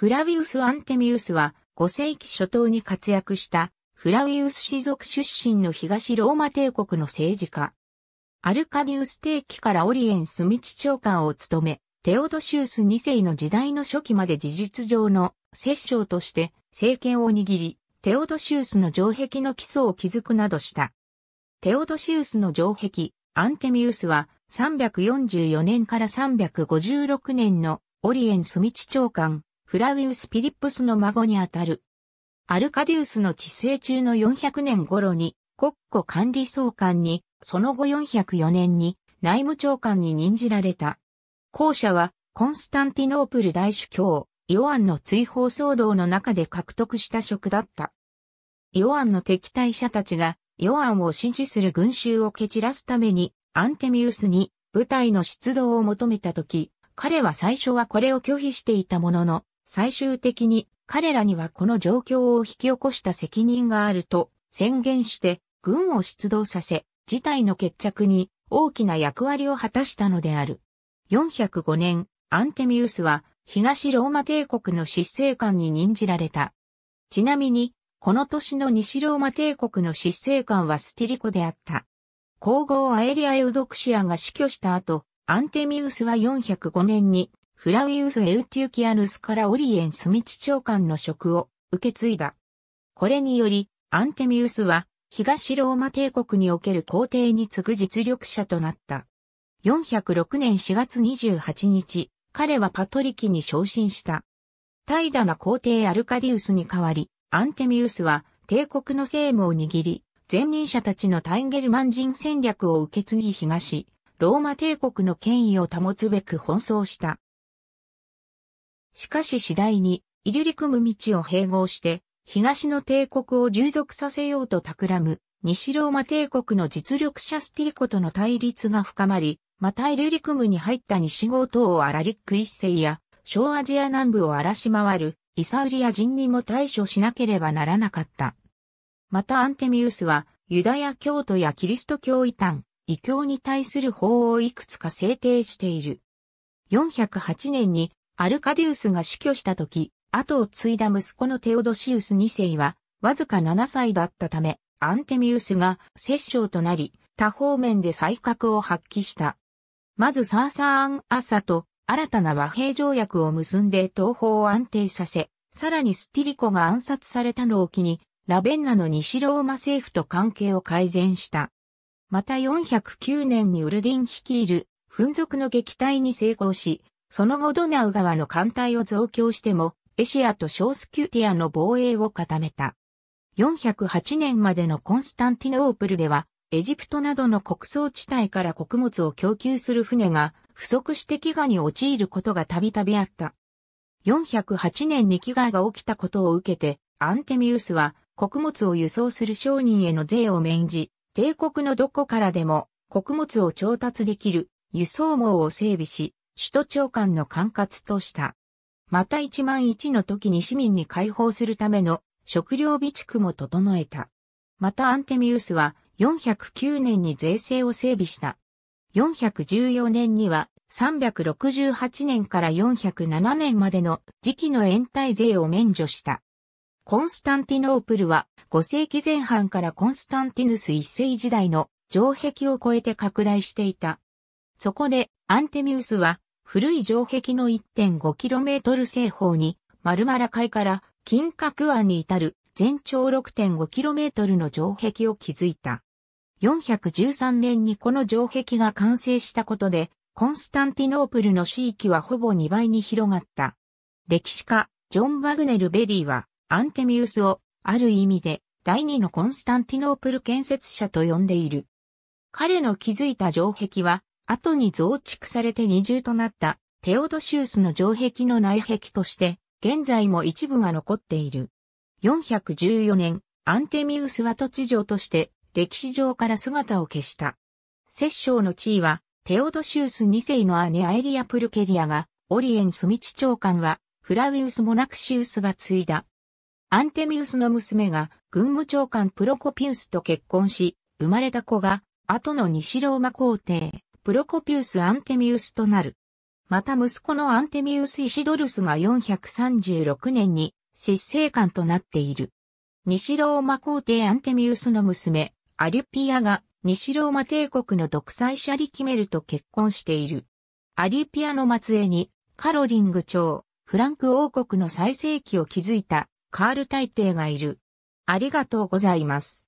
フラウィウス・アンテミウスは5世紀初頭に活躍したフラウィウス氏族出身の東ローマ帝国の政治家。アルカディウス帝期からオリエンス道長官を務め、テオドシウス2世の時代の初期まで事実上の摂政として政権を握り、テオドシウスの城壁の基礎を築くなどした。テオドシウスの城壁、アンテミウスは344年から356年のオリエンス道長官、フラウィウス・ピリップスの孫にあたる。アルカディウスの治世中の400年頃に国庫管理総監に、その後404年に内務長官に任じられた。後者はコンスタンティノープル大主教、イオアンの追放騒動の中で獲得した職だった。イオアンの敵対者たちが、イオアンを支持する群衆を蹴散らすために、アンテミウスに部隊の出動を求めたとき、彼は最初はこれを拒否していたものの、最終的に彼らにはこの状況を引き起こした責任があると宣言して軍を出動させ、事態の決着に大きな役割を果たしたのである。405年、アンテミウスは東ローマ帝国の執政官に任じられた。ちなみに、この年の西ローマ帝国の執政官はスティリコであった。皇后アエリア・エウドクシアが死去した後、アンテミウスは405年にフラウィウス・エウティーキアヌスからオリエンスミチ長官の職を受け継いだ。これにより、アンテミウスは、東ローマ帝国における皇帝に次ぐ実力者となった。406年4月28日、彼はパトリキに昇進した。怠惰な皇帝アルカディウスに代わり、アンテミウスは帝国の政務を握り、前任者たちのタインゲルマン人戦略を受け継ぎ東、ローマ帝国の権威を保つべく奔走した。しかし次第に、イリュリクム道を併合して、東の帝国を従属させようと企む、西ローマ帝国の実力者スティリコとの対立が深まり、またイリュリクムに入った西豪島をアラリック一世や、小アジア南部を荒らし回る、イサウリア人にも対処しなければならなかった。またアンテミウスは、ユダヤ教徒やキリスト教異端、異教に対する法をいくつか制定している。408年にアルカディウスが死去した時、後を継いだ息子のテオドシウス2世は、わずか7歳だったため、アンテミウスが摂政となり、多方面で才覚を発揮した。まずサーサーアン・アサと新たな和平条約を結んで東方を安定させ、さらにスティリコが暗殺されたのを機に、ラベンナの西ローマ政府と関係を改善した。また409年にウルディン率いる、紛族の撃退に成功し、その後ドナウ川の艦隊を増強しても、エシアとショースキューティアの防衛を固めた。408年までのコンスタンティノープルでは、エジプトなどの穀倉地帯から穀物を供給する船が不足して飢餓に陥ることがたびたびあった。408年に飢餓が起きたことを受けて、アンテミウスは穀物を輸送する商人への税を免じ、帝国のどこからでも穀物を調達できる輸送網を整備し、首都長官の管轄とした。また一万一の時に市民に解放するための食料備蓄も整えた。またアンテミウスは409年に税制を整備した。414年には368年から407年までの時期の延滞税を免除した。コンスタンティノープルは5世紀前半からコンスタンティヌス1世時代の城壁を超えて拡大していた。そこでアンテミウスは古い城壁の 1.5km 西方に、丸〇海から金閣湾に至る全長 6.5km の城壁を築いた。413年にこの城壁が完成したことで、コンスタンティノープルの地域はほぼ2倍に広がった。歴史家、ジョン・ワグネル・ベリーは、アンテミウスを、ある意味で、第二のコンスタンティノープル建設者と呼んでいる。彼の築いた城壁は、後に増築されて二重となったテオドシウスの城壁の内壁として、現在も一部が残っている。414年、アンテミウスは突如として歴史上から姿を消した。摂政の地位は、テオドシウス二世の姉アエリア・プルケリアが、オリエン・スミチ長官は、フラウィウス・モナクシウスが継いだ。アンテミウスの娘が、軍務長官プロコピウスと結婚し、生まれた子が、後の西ローマ皇帝、プロコピウス・アンテミウスとなる。また息子のアンテミウス・イシドルスが436年に執政官となっている。西ローマ皇帝アンテミウスの娘、アリュピアが西ローマ帝国の独裁者リキメルと結婚している。アリュピアの末裔にカロリング朝、フランク王国の最盛期を築いたカール大帝がいる。ありがとうございます。